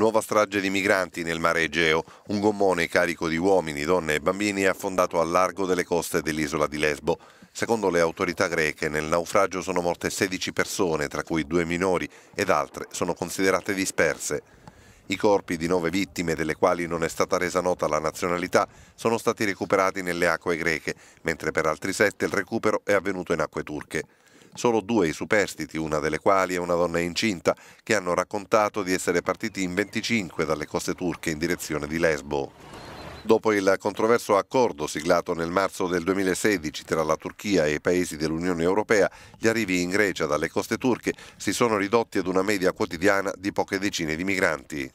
Nuova strage di migranti nel mare Egeo. Un gommone carico di uomini, donne e bambini è affondato al largo delle coste dell'isola di Lesbo. Secondo le autorità greche nel naufragio sono morte 16 persone, tra cui due minori, ed altre sono considerate disperse. I corpi di nove vittime, delle quali non è stata resa nota la nazionalità, sono stati recuperati nelle acque greche, mentre per altri sette il recupero è avvenuto in acque turche solo due i superstiti, una delle quali è una donna incinta, che hanno raccontato di essere partiti in 25 dalle coste turche in direzione di Lesbo. Dopo il controverso accordo siglato nel marzo del 2016 tra la Turchia e i paesi dell'Unione Europea, gli arrivi in Grecia dalle coste turche si sono ridotti ad una media quotidiana di poche decine di migranti.